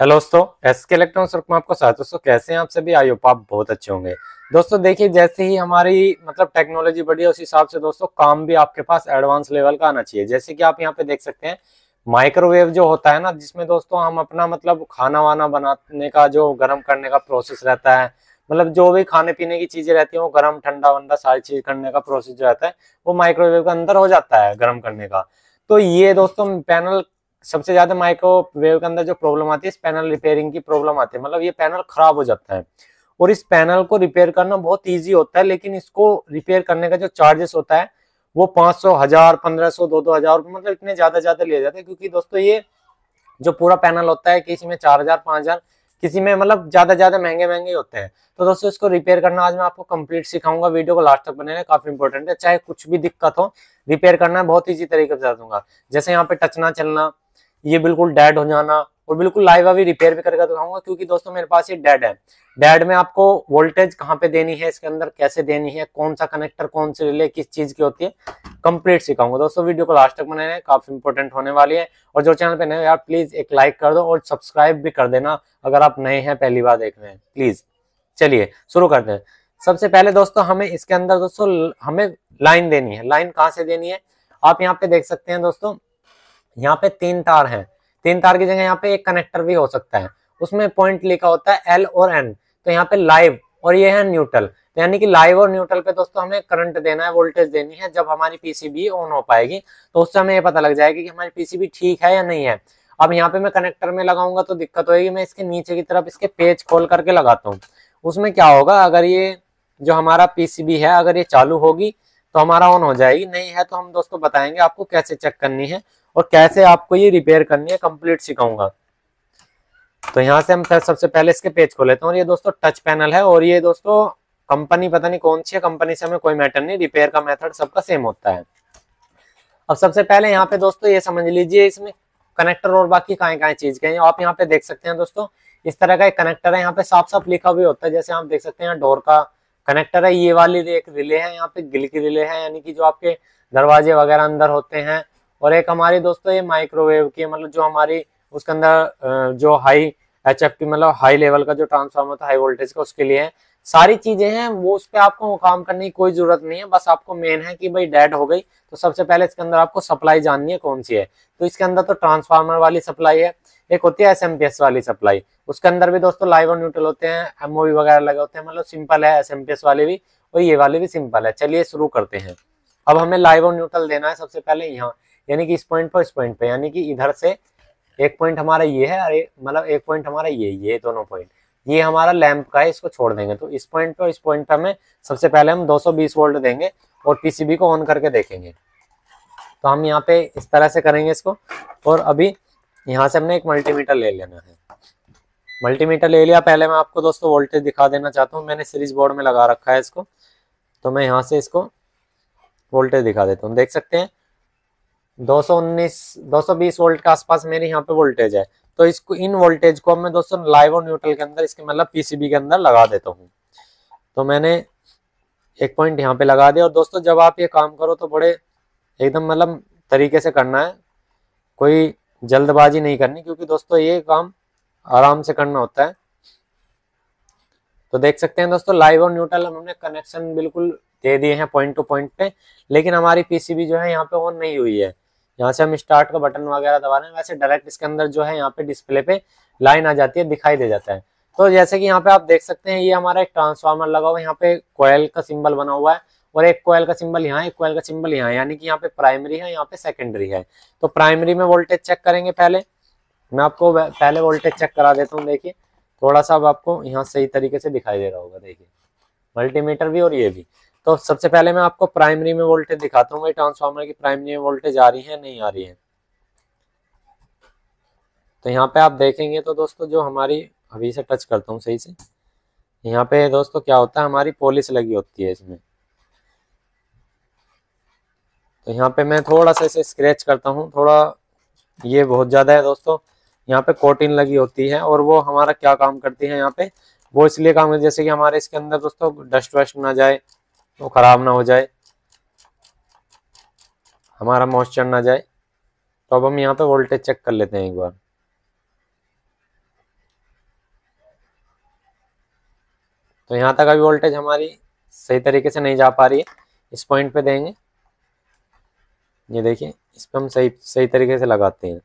hello दोस्तों S के electronics work में आपको स्वागत दोस्तों कैसे हैं आप सभी आई होप आप बहुत अच्छे होंगे दोस्तों देखिए जैसे ही हमारी मतलब टेक्नोलॉजी बढ़ी है उस हिसाब से दोस्तों काम भी आपके पास एडवांस लेवल का आना चाहिए जैसे कि आप यहाँ पे देख सकते हैं माइक्रोवेव जो होता है ना जिसमें दोस्तों हम अपना मतलब खाना वाना बनाने का जो गर्म करने का प्रोसेस रहता है मतलब जो भी खाने पीने की चीजें रहती है वो गर्म ठंडा वंडा सारी चीज करने का प्रोसेस जो रहता है वो माइक्रोवेव के अंदर हो जाता है गर्म करने का तो ये दोस्तों पैनल सबसे ज्यादा माइक्रोवेव के अंदर जो प्रॉब्लम आती है इस पैनल रिपेयरिंग की प्रॉब्लम आती है मतलब ये पैनल खराब हो जाता है और इस पैनल को रिपेयर करना बहुत ईजी होता है लेकिन इसको रिपेयर करने का जो चार्जेस होता है वो पांच सौ हजार पंद्रह सौ दो दो हजार मतलब इतने ज्यादा ज्यादा लिया जाता है क्योंकि दोस्तों ये जो पूरा पैनल होता है किसी में चार हजार पाँच हजार किसी में मतलब ज्यादा ज्यादा महंगे महंगे होते हैं तो दोस्तों इसको रिपेयर करना आज मैं आपको कंप्लीट सिखाऊंगा वीडियो को लास्ट तक बने काफी इंपॉर्टेंट है चाहे कुछ भी दिक्कत हो रिपेयर करना बहुत ईजी तरीके से दूंगा जैसे यहाँ पे टचना चलना ये बिल्कुल डेड हो जाना और बिल्कुल लाइव अभी रिपेयर भी करके दिखाऊंगा क्योंकि दोस्तों मेरे पास ये डेड है डेड में आपको वोल्टेज कहाँ पे देनी है इसके अंदर कैसे देनी है कौन सा कनेक्टर कौन सी रिले किस चीज की होती है कंप्लीट सिखाऊंगा दोस्तों वीडियो को लास्ट तक बनाए काफी इंपॉर्टेंट होने वाली है और जो चैनल पे नए यार प्लीज एक लाइक कर दो और सब्सक्राइब भी कर देना अगर आप नए हैं पहली बार देख रहे हैं प्लीज चलिए शुरू करते हैं सबसे पहले दोस्तों हमें इसके अंदर दोस्तों हमें लाइन देनी है लाइन कहाँ से देनी है आप यहाँ पे देख सकते हैं दोस्तों यहाँ पे तीन तार हैं तीन तार की जगह यहाँ पे एक कनेक्टर भी हो सकता है उसमें पॉइंट लिखा होता है एल और एन तो यहाँ पे लाइव और ये है न्यूट्रल तो यानी कि लाइव और न्यूट्रल पे दोस्तों हमें करंट देना है वोल्टेज देनी है जब हमारी पीसीबी ऑन हो पाएगी तो उससे हमें ये पता लग जाएगा कि हमारी पीसीबी ठीक है या नहीं है अब यहाँ पे मैं कनेक्टर में लगाऊंगा तो दिक्कत होगी मैं इसके नीचे की तरफ इसके पेज खोल करके लगाता हूँ उसमें क्या होगा अगर ये जो हमारा पीसीबी है अगर ये चालू होगी तो हमारा ऑन हो जाएगी नहीं है तो हम दोस्तों बताएंगे आपको कैसे चेक करनी है और कैसे आपको ये रिपेयर करनी है कंप्लीट सिखाऊंगा तो यहाँ से हम सबसे पहले इसके पेज खोल लेते हैं और ये दोस्तों टच पैनल है और ये दोस्तों कंपनी पता नहीं कौन सी है कंपनी से हमें कोई मैटर नहीं रिपेयर का मेथड सबका सेम होता है अब सबसे पहले यहाँ पे दोस्तों ये समझ लीजिए इसमें कनेक्टर और बाकी काय काय चीज के आप यहाँ पे देख सकते हैं दोस्तों इस तरह का एक कनेक्टर है यहाँ पे साफ साफ लिखा भी होता है जैसे आप देख सकते हैं डोर का कनेक्टर है ये वाली एक रिले है यहाँ पे गिल की रिले है यानी कि जो आपके दरवाजे वगैरह अंदर होते हैं और एक हमारी दोस्तों ये माइक्रोवेव की मतलब जो हमारी उसके अंदर जो हाई एच एफ की मतलब हाई लेवल का जो ट्रांसफार्मर था हाई वोल्टेज का उसके लिए है सारी चीजें हैं वो उस पर आपको काम करने की कोई जरूरत नहीं है बस आपको मेन है कि भाई डेड हो गई तो सबसे पहले इसके अंदर आपको सप्लाई जाननी है कौन सी है तो इसके अंदर तो ट्रांसफार्मर वाली सप्लाई है एक होती है एस वाली सप्लाई उसके अंदर भी दोस्तों लाइव और न्यूट्रल होते हैं एमओवी वगैरह लगे होते हैं मतलब सिंपल है एस वाले भी और ये वाले भी सिंपल है चलिए शुरू करते हैं अब हमें लाइव और न्यूट्रल देना है सबसे पहले यहाँ यानी कि इस पॉइंट पर इस पॉइंट पर यानी कि इधर से एक पॉइंट हमारा ये है और मतलब एक पॉइंट हमारा ये ये दोनों पॉइंट ये हमारा लैंप का है इसको छोड़ देंगे तो इस पॉइंट पर इस पॉइंट पर हमें सबसे पहले हम 220 वोल्ट देंगे और पीसीबी को ऑन करके देखेंगे तो हम यहाँ पे इस तरह से करेंगे इसको और अभी यहाँ से हमने एक मल्टीमीटर ले लेना है मल्टीमीटर ले लिया पहले मैं आपको दोस्तों वोल्टेज दिखा देना चाहता हूँ मैंने सीरीज बोर्ड में लगा रखा है इसको तो मैं यहाँ से इसको वोल्टेज दिखा देता हूँ देख सकते हैं 220 वोल्ट के आसपास मेरे यहाँ पे वोल्टेज है तो इसको इन वोल्टेज को मैं दोस्तों लाइव और न्यूट्रल के अंदर इसके मतलब पीसीबी के अंदर लगा देता हूँ तो मैंने एक पॉइंट यहाँ पे लगा दिया और दोस्तों जब आप ये काम करो तो बड़े एकदम मतलब तरीके से करना है कोई जल्दबाजी नहीं करनी क्योंकि दोस्तों ये काम आराम से करना होता है तो देख सकते हैं दोस्तों लाइव और न्यूट्रल हमने कनेक्शन बिल्कुल दे दिए हैं पॉइंट टू पॉइंट पे लेकिन हमारी पीसीबी जो है यहाँ पे ऑन नहीं हुई है यहाँ से हम स्टार्ट का बटन वगैरह दबा रहे हैं वैसे डायरेक्ट इसके अंदर जो है यहाँ पे डिस्प्ले पे लाइन आ जाती है दिखाई दे जाता है तो जैसे कि यहाँ पे आप देख सकते हैं ये हमारा एक ट्रांसफार्मर लगा हुआ है यहाँ पे कोयल का सिंबल बना हुआ है और एक कोयल का सिंबल यहाँ एक कोयल का सिंबल यहाँ यानी कि यहाँ पे प्राइमरी है यहाँ पे सेकेंडरी है तो प्राइमरी में वोल्टेज चेक करेंगे पहले मैं आपको पहले वोल्टेज चेक करा देता हूँ देखिए थोड़ा सा अब आपको यहाँ सही तरीके से दिखाई दे रहा होगा देखिए मल्टीमीटर भी और ये भी तो सबसे पहले मैं आपको प्राइमरी में वोल्टेज दिखाता हूँ ट्रांसफार्मर की प्राइमरी में वोल्टेज आ रही है नहीं आ रही है तो यहाँ पे आप देखेंगे तो दोस्तों जो हमारी अभी से टच करता हूँ सही से यहाँ पे दोस्तों क्या होता है हमारी पॉलिस लगी होती है इसमें तो यहाँ पे मैं थोड़ा सा इसे स्क्रेच करता हूँ थोड़ा ये बहुत ज़्यादा है दोस्तों यहाँ पे कोटिन लगी होती है और वो हमारा क्या काम करती है यहाँ पे वो इसलिए काम करती है जैसे कि हमारे इसके अंदर दोस्तों डस्ट वस्ट ना जाए वो ख़राब ना हो जाए हमारा मॉइस्चर ना जाए तो अब हम यहाँ पे वोल्टेज चेक कर लेते हैं एक बार तो यहाँ तक अभी वोल्टेज हमारी सही तरीके से नहीं जा पा रही है इस पॉइंट पे देंगे ये देखिए इस पर हम सही सही तरीके से लगाते हैं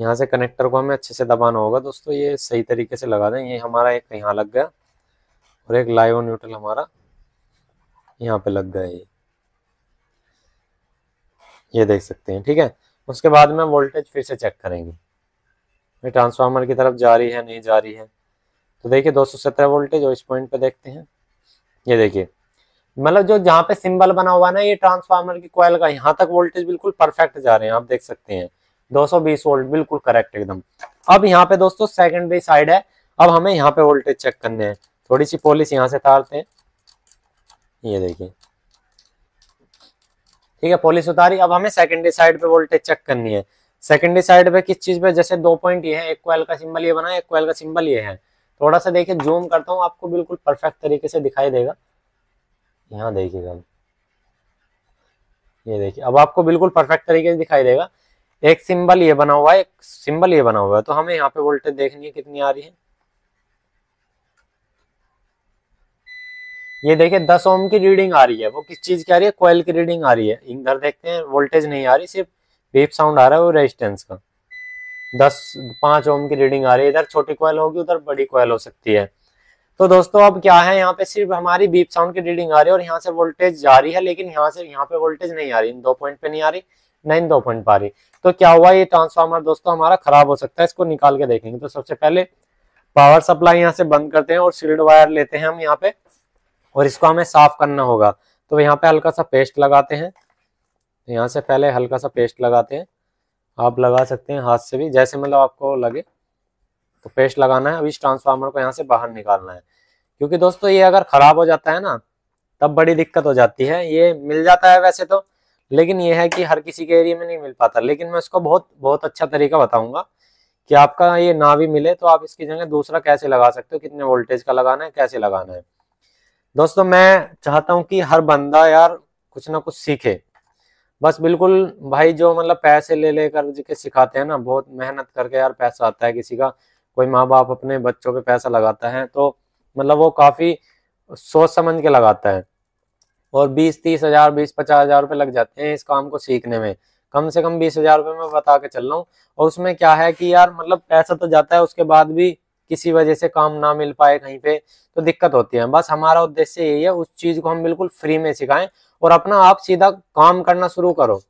यहाँ से कनेक्टर को हमें अच्छे से दबाना होगा दोस्तों ये सही तरीके से लगा दें ये हमारा एक यहाँ लग गया और एक लाइव न्यूट्रल हमारा यहाँ पे लग गया ये ये देख सकते हैं ठीक है उसके बाद में वोल्टेज फिर से चेक करेंगे ट्रांसफार्मर की तरफ जा रही है नहीं जा रही है तो देखिए 217 वोल्टेज और इस पॉइंट पे देखते हैं ये देखिए मतलब जो जहाँ पे सिंबल बना हुआ ना ये ट्रांसफार्मर की कॉयल का यहाँ तक वोल्टेज बिल्कुल परफेक्ट जा रहे हैं आप देख सकते हैं 220 वोल्ट बिल्कुल करेक्ट एकदम अब यहाँ पे दोस्तों सेकंड साइड है अब हमें यहाँ पे वोल्टेज चेक करने हैं थोड़ी सी पॉलिश यहाँ से उतारते हैं ये देखिए ठीक है पॉलिश उतारी अब हमें सेकेंडरी साइड पे वोल्टेज चेक करनी है सेकेंडरी साइड पे किस चीज पे जैसे दो पॉइंट ये है एक क्वाल का सिंबल ये बना है एक क्वाल का सिंबल ये है थोड़ा सा देखिए जूम करता हूँ आपको बिल्कुल परफेक्ट तरीके से दिखाई देगा यहाँ देखिएगा ये देखिए अब आपको बिल्कुल परफेक्ट तरीके से दिखाई देगा एक सिंबल ये बना हुआ है एक सिंबल ये बना हुआ है तो हमें यहाँ पे वोल्टेज देखनी है कितनी आ रही है ये देखिए दस ओम की रीडिंग आ रही है वो किस चीज की आ रही है कोयल की रीडिंग आ रही है इधर देखते हैं वोल्टेज नहीं आ रही सिर्फ बीप साउंड आ रहा है वो रेजिस्टेंस का दस पांच ओम की रीडिंग आ रही है इधर छोटी कोयल होगी उधर बड़ी कोयल हो सकती है तो दोस्तों अब क्या है यहाँ पे सिर्फ हमारी बीप साउंड की रीडिंग आ रही है और यहाँ से वोल्टेज जा रही है लेकिन यहाँ से यहाँ पे वोल्टेज नहीं आ रही इन दो पॉइंट पे नहीं आ रही ना इन दो पॉइंट पे आ रही तो क्या हुआ ये ट्रांसफार्मर दोस्तों हमारा खराब हो सकता है इसको निकाल के देखेंगे तो सबसे पहले पावर सप्लाई यहाँ से बंद करते हैं और सील्ड वायर लेते हैं हम यहाँ पे और इसको हमें साफ करना होगा तो यहाँ पे हल्का सा पेस्ट लगाते हैं तो यहाँ से पहले हल्का सा पेस्ट लगाते हैं आप लगा सकते हैं हाथ से भी जैसे मतलब आपको लगे तो पेस्ट लगाना है अभी इस ट्रांसफार्मर को यहाँ से बाहर निकालना है क्योंकि दोस्तों ये अगर खराब हो जाता है ना तब बड़ी दिक्कत हो जाती है ये मिल जाता है वैसे तो लेकिन ये है कि हर किसी के एरिया में नहीं मिल पाता लेकिन मैं उसको बहुत बहुत अच्छा तरीका बताऊंगा कि आपका ये ना भी मिले तो आप इसकी जगह दूसरा कैसे लगा सकते हो कितने वोल्टेज का लगाना है कैसे लगाना है दोस्तों मैं चाहता हूँ कि हर बंदा यार कुछ ना कुछ सीखे बस बिल्कुल भाई जो मतलब पैसे ले लेकर जिसके सिखाते हैं ना बहुत मेहनत करके यार पैसा आता है किसी का कोई माँ बाप अपने बच्चों पे पैसा लगाता है तो मतलब वो काफी सोच समझ के लगाता है और बीस तीस हजार बीस पचास हजार रुपये लग जाते हैं इस काम को सीखने में कम से कम बीस हजार रुपये मैं बता के चल रहा हूँ और उसमें क्या है कि यार मतलब पैसा तो जाता है उसके बाद भी किसी वजह से काम ना मिल पाए कहीं पे तो दिक्कत होती है बस हमारा उद्देश्य यही है उस चीज को हम बिल्कुल फ्री में सिखाएं और अपना आप सीधा काम करना शुरू करो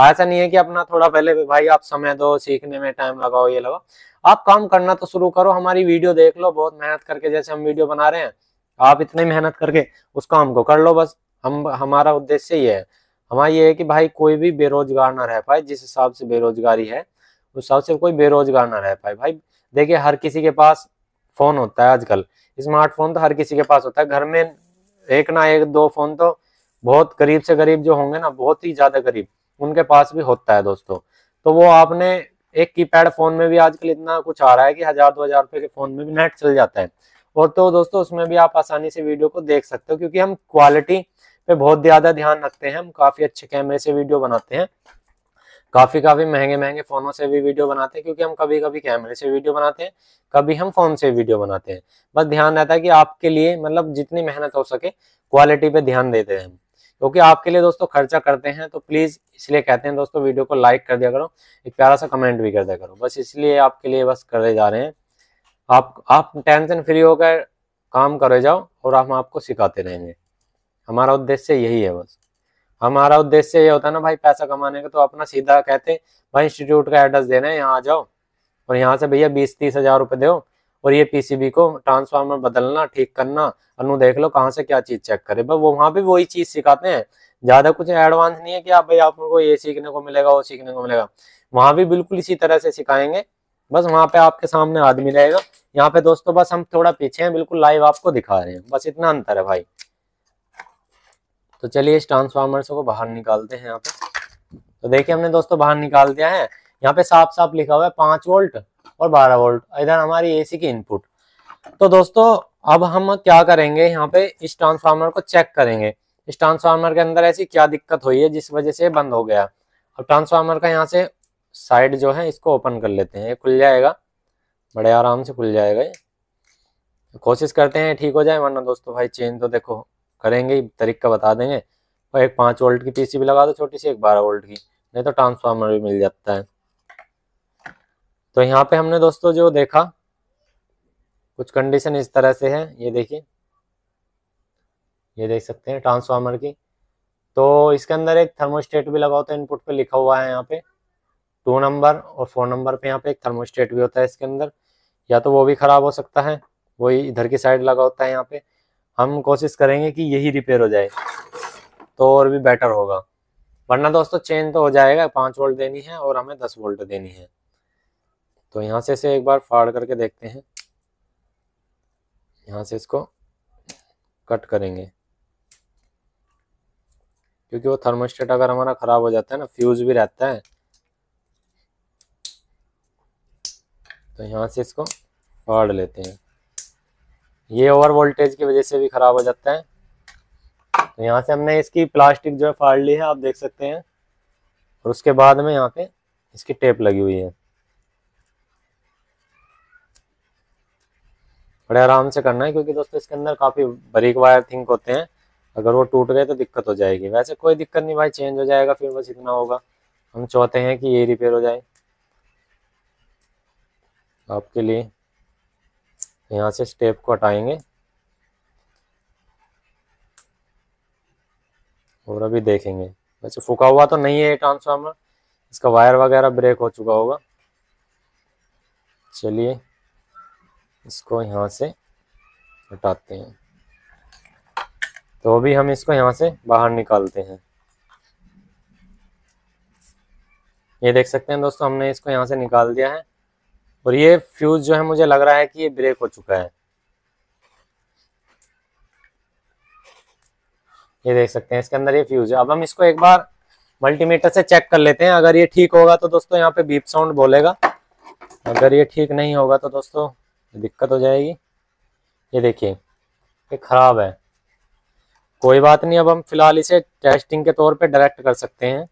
ऐसा नहीं है कि अपना थोड़ा पहले भाई आप समय दो सीखने में टाइम लगाओ ये लगाओ आप काम करना तो शुरू करो हमारी वीडियो देख लो बहुत मेहनत करके जैसे हम वीडियो बना रहे हैं आप इतनी मेहनत करके उस काम को कर लो बस हम हमारा उद्देश्य ये है हमारा ये है कि भाई कोई भी बेरोजगार ना रह पाए जिस हिसाब से बेरोजगारी है उस हिसाब से कोई बेरोजगार ना रह पाए भाई देखिए हर किसी के पास फोन होता है आजकल स्मार्टफोन तो हर किसी के पास होता है घर में एक ना एक दो फोन तो बहुत करीब से गरीब जो होंगे ना बहुत ही ज्यादा गरीब उनके पास भी होता है दोस्तों तो वो आपने एक कीपैड फोन में भी आजकल इतना कुछ आ रहा है कि हजार दो हजार रुपए के फोन में भी नेट चल जाता है और तो दोस्तों उसमें भी आप आसानी से वीडियो को देख सकते हो क्योंकि हम क्वालिटी पे बहुत ज्यादा ध्यान रखते हैं हम काफी अच्छे कैमरे से वीडियो बनाते हैं काफ़ी काफ़ी महंगे महंगे फ़ोनों से भी वीडियो बनाते हैं क्योंकि हम कभी कभी कैमरे से वीडियो बनाते हैं कभी हम फ़ोन से वीडियो बनाते हैं बस ध्यान रहता है कि आपके लिए मतलब जितनी मेहनत हो सके क्वालिटी पे ध्यान देते हैं हम क्योंकि आपके लिए दोस्तों खर्चा करते हैं तो प्लीज़ इसलिए कहते हैं दोस्तों वीडियो को लाइक कर दिया करो एक प्यारा सा कमेंट भी कर दिया करो बस इसलिए आपके लिए बस करे जा रहे हैं आप आप टेंशन फ्री होकर काम करे जाओ और हम आपको सिखाते रहेंगे हमारा उद्देश्य यही है बस हमारा उद्देश्य ये होता है ना भाई पैसा कमाने का तो अपना सीधा कहते हैं भाई इंस्टीट्यूट का एड्रेस देना है यहाँ आ जाओ और यहाँ से भैया बीस तीस हजार रुपए दो और ये पीसीबी को ट्रांसफार्मर बदलना ठीक करना अनु देख लो कहाँ से क्या चीज चेक करे बस वो वहाँ पर वही चीज सिखाते हैं ज्यादा कुछ एडवांस नहीं है कि आप भाई आपको ये सीखने को मिलेगा वो सीखने को मिलेगा वहाँ भी बिल्कुल इसी तरह से सिखाएंगे बस वहाँ पे आपके सामने आदमी रहेगा यहाँ पे दोस्तों बस हम थोड़ा पीछे हैं बिल्कुल लाइव आपको दिखा रहे हैं बस इतना अंतर है भाई तो चलिए इस से को बाहर निकालते हैं यहाँ पे तो देखिए हमने दोस्तों बाहर निकाल दिया है यहाँ पे साफ साफ लिखा हुआ है पांच वोल्ट और बारह वोल्ट इधर हमारी एसी की इनपुट तो दोस्तों अब हम क्या करेंगे यहाँ पे इस ट्रांसफार्मर को चेक करेंगे इस ट्रांसफार्मर के अंदर ऐसी क्या दिक्कत हुई है जिस वजह से बंद हो गया अब ट्रांसफार्मर का यहाँ से साइड जो है इसको ओपन कर लेते हैं ये खुल जाएगा बड़े आराम से खुल जाएगा ये कोशिश करते हैं ठीक हो जाए वरना दोस्तों भाई चेन तो देखो करेंगे तरीका बता देंगे और एक पाँच वोल्ट की पीसीबी लगा दो छोटी सी एक बारह वोल्ट की नहीं तो ट्रांसफार्मर भी मिल जाता है तो यहाँ पे हमने दोस्तों जो देखा कुछ कंडीशन इस तरह से है ये देखिए ये देख सकते हैं ट्रांसफार्मर की तो इसके अंदर एक थर्मोस्टेट भी लगा होता है इनपुट पे लिखा हुआ है यहाँ पे टू नंबर और फोर नंबर पे यहाँ पे एक थर्मोस्टेट भी होता है इसके अंदर या तो वो भी खराब हो सकता है वही इधर की साइड लगा होता है यहाँ पे हम कोशिश करेंगे कि यही रिपेयर हो जाए तो और भी बेटर होगा वरना दोस्तों चेन तो हो जाएगा पाँच वोल्ट देनी है और हमें दस वोल्ट देनी है तो यहाँ से इसे एक बार फाड़ करके देखते हैं यहाँ से इसको कट करेंगे क्योंकि वो थर्मोस्टेट अगर हमारा ख़राब हो जाता है ना फ्यूज़ भी रहता है तो यहाँ से इसको फाड़ लेते हैं ये ओवर वोल्टेज की वजह से भी खराब हो जाता है तो यहाँ से हमने इसकी प्लास्टिक जो है फाड़ ली है आप देख सकते हैं और उसके बाद में यहाँ पे इसकी टेप लगी हुई है बड़े आराम से करना है क्योंकि दोस्तों इसके अंदर काफ़ी बारीक वायर थिंक होते हैं अगर वो टूट गए तो दिक्कत हो जाएगी वैसे कोई दिक्कत नहीं भाई चेंज हो जाएगा फिर बस इतना होगा हम चाहते हैं कि ये रिपेयर हो जाए आपके लिए यहाँ से स्टेप को हटाएंगे और अभी देखेंगे वैसे फूका हुआ तो नहीं है ये ट्रांसफार्मर इसका वायर वगैरह ब्रेक हो चुका होगा चलिए इसको यहाँ से हटाते हैं तो अभी हम इसको यहाँ से बाहर निकालते हैं ये देख सकते हैं दोस्तों हमने इसको यहाँ से निकाल दिया है और ये फ्यूज जो है मुझे लग रहा है कि ये ब्रेक हो चुका है ये देख सकते हैं इसके अंदर ये फ्यूज है अब हम इसको एक बार मल्टीमीटर से चेक कर लेते हैं अगर ये ठीक होगा तो दोस्तों यहाँ पे बीप साउंड बोलेगा अगर ये ठीक नहीं होगा तो दोस्तों दिक्कत हो जाएगी ये देखिए ये खराब है कोई बात नहीं अब हम फिलहाल इसे टेस्टिंग के तौर पे डायरेक्ट कर सकते हैं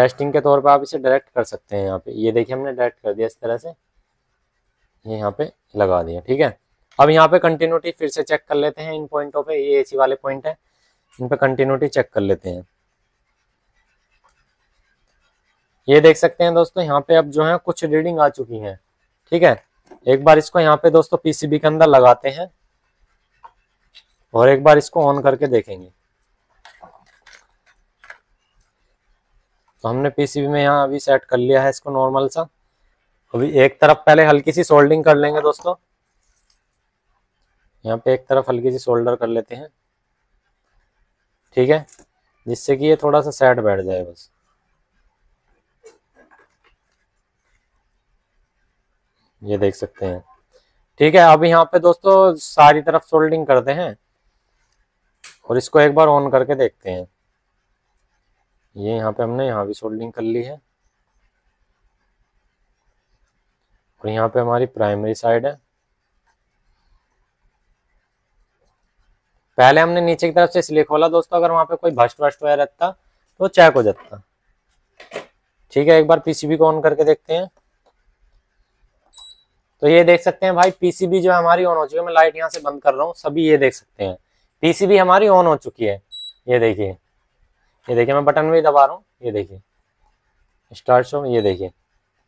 टेस्टिंग के तौर पर आप इसे डायरेक्ट कर सकते हैं यहाँ पे ये देखिए हमने डायरेक्ट कर दिया इस तरह से ये यहाँ पे लगा दिया ठीक है अब यहाँ पे कंटिन्यूटी फिर से चेक कर लेते हैं इन पॉइंटों पे ये एसी वाले पॉइंट है इन पे कंटिन्यूटी चेक कर लेते हैं ये देख सकते हैं दोस्तों यहाँ पे अब जो है कुछ रीडिंग आ चुकी है ठीक है एक बार इसको यहाँ पे दोस्तों पीसीबी के अंदर लगाते हैं और एक बार इसको ऑन करके देखेंगे तो हमने पीसीबी में यहाँ अभी सेट कर लिया है इसको नॉर्मल सा अभी एक तरफ पहले हल्की सी सोल्डिंग कर लेंगे दोस्तों यहाँ पे एक तरफ हल्की सी सोल्डर कर लेते हैं ठीक है जिससे कि ये थोड़ा सा सेट बैठ जाए बस ये देख सकते हैं ठीक है अब यहाँ पे दोस्तों सारी तरफ सोल्डिंग करते हैं और इसको एक बार ऑन करके देखते हैं ये यहाँ पे हमने यहाँ भी सोल्डिंग कर ली है और यहाँ पे हमारी प्राइमरी साइड है पहले हमने नीचे की तरफ से इसलिए खोला दोस्तों अगर वहां पे कोई भस्ट वस्ट वगैरह रहता तो चेक हो जाता ठीक है एक बार पीसीबी को ऑन करके देखते हैं तो ये देख सकते हैं भाई पीसीबी जो हमारी ऑन हो चुकी है मैं लाइट यहाँ से बंद कर रहा हूँ सभी ये देख सकते हैं पीसीबी हमारी ऑन हो चुकी है ये देखिए ये देखिए मैं बटन भी दबा रहा हूँ ये देखिए स्टार्ट शो ये देखिए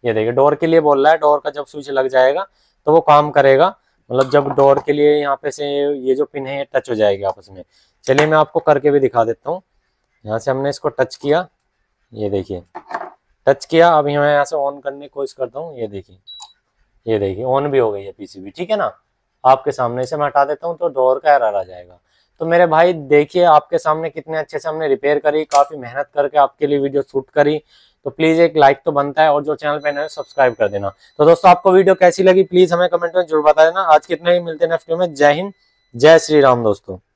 ये देखिए डोर के लिए बोल रहा है डोर का जब स्विच लग जाएगा तो वो काम करेगा मतलब जब डोर के लिए यहाँ पे से ये जो पिन है ये टच हो जाएगी आपस में चलिए मैं आपको करके भी दिखा देता हूँ यहाँ से हमने इसको टच किया ये देखिए टच किया अभी मैं यहाँ से ऑन करने की कोशिश करता हूँ ये देखिए ये देखिए ऑन भी हो गई है पीसीबी ठीक है ना आपके सामने से मैं हटा देता हूँ तो डोर का एरर आ जाएगा तो मेरे भाई देखिए आपके सामने कितने अच्छे से हमने रिपेयर करी काफ़ी मेहनत करके आपके लिए वीडियो शूट करी तो प्लीज़ एक लाइक तो बनता है और जो चैनल पे नए सब्सक्राइब कर देना तो दोस्तों आपको वीडियो कैसी लगी प्लीज़ हमें कमेंट में जरूर बता देना आज कितने ही मिलते हैं नेक्स्ट में जय हिंद जय श्री राम दोस्तों